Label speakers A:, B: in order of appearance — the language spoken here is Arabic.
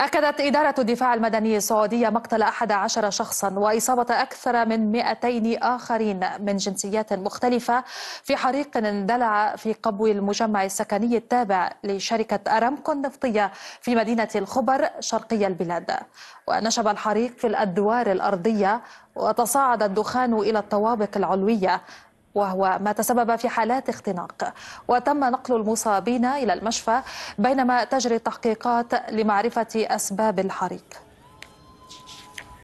A: أكدت إدارة الدفاع المدني السعودية مقتل 11 شخصا وإصابة أكثر من 200 آخرين من جنسيات مختلفة في حريق اندلع في قبو المجمع السكني التابع لشركة أرامكو النفطية في مدينة الخبر شرقي البلاد ونشب الحريق في الأدوار الأرضية وتصاعد الدخان إلى الطوابق العلوية وهو ما تسبب في حالات اختناق وتم نقل المصابين إلى المشفى بينما تجري التحقيقات لمعرفة أسباب الحريق